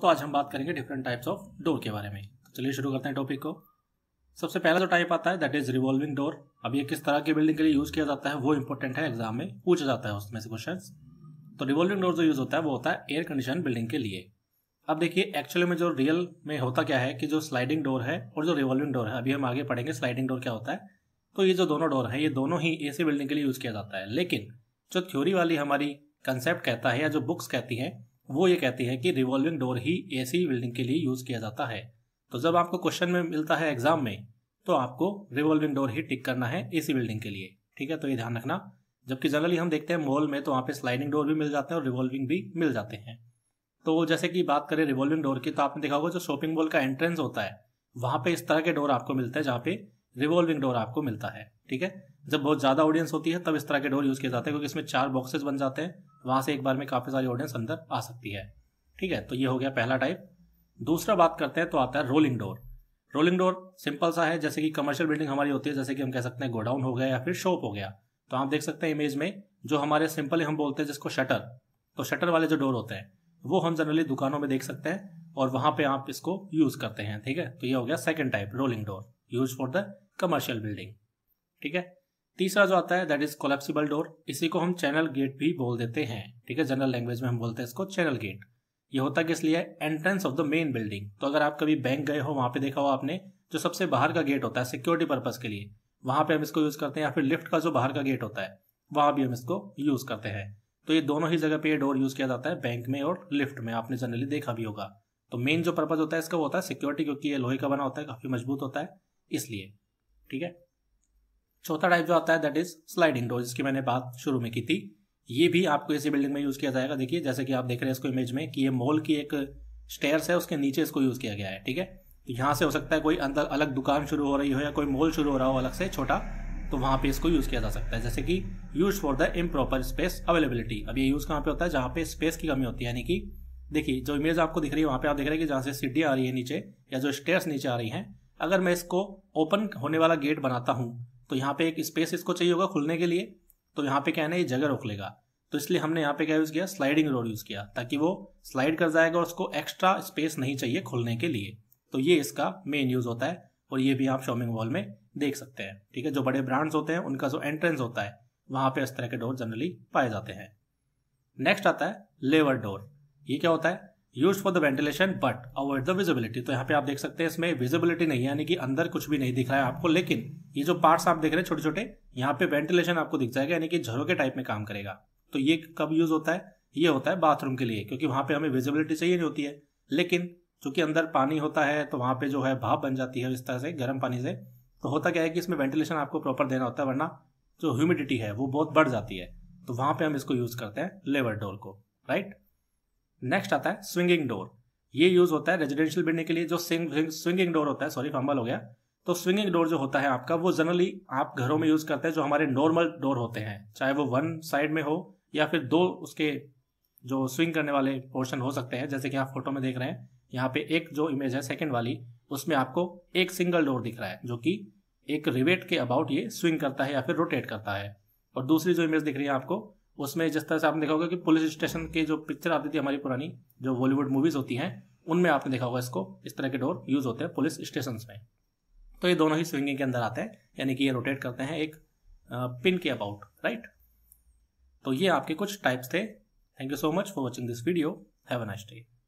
दोस्तों आज हम बात करेंगे डिफरेंट टाइप्स ऑफ डोर के बारे में तो चलिए शुरू करते हैं टॉपिक को सबसे पहला जो टाइप आता है दैट इज रिवॉल्विंग डोर अब ये किस तरह की बिल्डिंग के लिए यूज किया जाता है वो इंपॉर्टेंट है एग्जाम में पूछा जाता है उसमें से क्वेश्चन तो रिवॉल्विंग डोर जो यूज होता है वो होता है एयर कंडीशन बिल्डिंग के लिए अब देखिए एक्चुअली में जो रियल में होता क्या है कि जो स्लाइडिंग डोर है और जो रिवॉल्विंग डोर है अभी हम आगे पढ़ेंगे स्लाइडिंग डोर क्या होता है तो ये जो दोनों डोर है ये दोनों ही एसी बिल्डिंग के लिए यूज किया जाता है लेकिन जो थ्योरी वाली हमारी कंसेप्ट कहता है या जो बुक्स कहती है वो ये कहती है कि रिवॉल्विंग डोर ही एसी बिल्डिंग के लिए यूज़ किया जाता है तो जब आपको क्वेश्चन में मिलता है एग्जाम में तो आपको रिवॉल्विंग डोर ही टिक करना है एसी बिल्डिंग के लिए ठीक है तो ये ध्यान रखना जबकि जनरली हम देखते हैं मॉल में तो वहाँ पे स्लाइडिंग डोर भी मिल जाते हैं और रिवॉल्विंग भी मिल जाते हैं तो जैसे कि बात करें रिवॉल्विंग डोर की तो आपने देखा होगा जो शॉपिंग मॉल का एंट्रेंस होता है वहाँ पे इस तरह के डोर आपको मिलते हैं जहाँ पे रिवॉल्विंग डोर आपको मिलता है ठीक है जब बहुत ज़्यादा ऑडियंस होती है तब इस तरह के डोर यूज़ किए जाते हैं क्योंकि इसमें चार बॉक्सेस बन जाते हैं वहाँ से एक बार में काफ़ी सारी ऑडियंस अंदर आ सकती है ठीक है तो ये हो गया पहला टाइप दूसरा बात करते हैं तो आता है rolling door rolling door simple सा है जैसे कि कमर्शियल बिल्डिंग हमारी होती है जैसे कि हम कह सकते हैं गोडाउन हो गया या फिर शॉप हो गया तो आप देख सकते हैं इमेज में जो हमारे सिंपल हम बोलते हैं जिसको शटर तो शटर वाले जो डोर होते हैं वो हम जनरली दुकानों में देख सकते हैं और वहां पे आप इसको यूज करते हैं ठीक है तो ये हो गया second type rolling door use for the commercial building ठीक है तीसरा जो आता है दैट इज कोलेप्सिबल डोर इसी को हम चैनल गेट भी बोल देते हैं ठीक है जनरल लैंग्वेज में हम बोलते हैं इसको चैनल गेट ये होता किस लिए entrance of the main building तो अगर आप कभी बैंक गए हो वहां पे देखा हो आपने जो सबसे बाहर का गेट होता है सिक्योरिटी पर्पज के लिए वहां पे हम इसको यूज करते हैं या फिर लिफ्ट का जो बाहर का गेट होता है वहां भी हम इसको यूज करते हैं तो ये दोनों ही जगह पे ये डोर यूज किया जाता है बैंक में और लिफ्ट में आपने जनरली देखा भी होगा तो मेन जो पर्पज होता है इसका वो होता है सिक्योरिटी क्योंकि ये लोहे का बना होता है काफी मजबूत होता है इसलिए ठीक है चौथा टाइप जो आता है दैट इज स्लाइडिंग डोर जिसकी मैंने बात शुरू में की थी ये भी आपको इसी बिल्डिंग में यूज किया जाएगा देखिए जैसे कि आप देख रहे हैं इसको इमेज में कि ये मॉल की एक स्टेयर्स है उसके नीचे इसको यूज किया गया है ठीक है तो यहाँ से हो सकता है कोई अंदर अलग दुकान शुरू हो रही हो या कोई मॉल शुरू हो रहा हो अलग से छोटा तो वहां पे इसको यूज किया जा सकता है जैसे कि use for the improper space availability अब ये यूज कहाँ पे होता है जहाँ पे स्पेस की कमी होती है यानी कि देखिए जो इमेज आपको दिख रही है वहां पे आप देख रहे हैं कि जहाँ से सीढ़ी आ रही है नीचे या जो स्टेयर्स नीचे आ रही हैं अगर मैं इसको ओपन होने वाला गेट बनाता हूँ तो यहाँ पे एक स्पेस इसको चाहिए होगा खुलने के लिए तो यहाँ पे क्या है ना ये जगह रोक लेगा तो इसलिए हमने यहाँ पे क्या यूज़ किया स्लाइडिंग रोड यूज़ किया ताकि वो स्लाइड कर जाएगा और उसको एक्स्ट्रा स्पेस नहीं चाहिए खुलने के लिए तो ये इसका मेन यूज़ होता है और ये भी आप शॉपिंग मॉल में देख सकते हैं ठीक है जो बड़े ब्रांड्स होते हैं उनका जो एंट्रेंस होता है वहाँ पे इस तरह के डोर जनरली पाए जाते हैं नेक्स्ट आता है लेवर डोर ये क्या होता है use for the ventilation but avoid the visibility तो यहाँ पे आप देख सकते हैं इसमें विजिबिलिटी नहीं है यानी कि अंदर कुछ भी नहीं दिख रहा है आपको लेकिन ये जो पार्ट्स आप देख रहे हैं छोटे छोटे यहाँ पे वेंटिलेशन आपको दिख जाएगा यानी कि झरोके टाइप में काम करेगा तो ये कब यूज होता है ये होता है बाथरूम के लिए क्योंकि वहां पे हमें विजिबिलिटी चाहिए नहीं होती है लेकिन चूंकि अंदर पानी होता है तो वहां पे जो है भाप बन जाती है इस तरह से गर्म पानी से तो होता क्या है कि इसमें वेंटिलेशन आपको प्रॉपर देना होता है वरना जो ह्यूमिडिटी है वो बहुत बढ़ जाती है तो वहां पे हम इसको यूज करते हैं लेबर डोल को राइट नेक्स्ट आता है स्विंगिंग डोर ये यूज होता है रेजिडेंशियल बिल्डिंग के लिए जो स्विंगिंग डोर होता है सॉरी फंबल हो गया तो स्विंगिंग डोर जो होता है आपका वो जनरली आप घरों में यूज करते हैं जो हमारे नॉर्मल डोर होते हैं चाहे वो वन साइड में हो या फिर दो उसके जो स्विंग करने वाले पोर्शन हो सकते हैं जैसे कि आप फोटो में देख रहे हैं यहाँ पे एक जो इमेज है सेकंड वाली उसमें आपको एक सिंगल डोर दिख रहा है जो कि एक रिवेट के अबाउट ये स्विंग करता है या फिर रोटेट करता है और दूसरी जो इमेज दिख रही है आपको उसमें जिस तरह से आपने देखा होगा कि पुलिस स्टेशन के जो पिक्चर आती थी हमारी पुरानी जो बॉलीवुड मूवीज़ होती हैं उनमें आपने देखा होगा इसको इस तरह के डोर यूज़ होते हैं पुलिस स्टेशन में तो ये दोनों ही स्विंगिंग के अंदर आते हैं यानी कि ये रोटेट करते हैं एक पिन के अबाउट राइट तो ये आपके कुछ टाइप्स थे thank you so much for watching this video have a nice day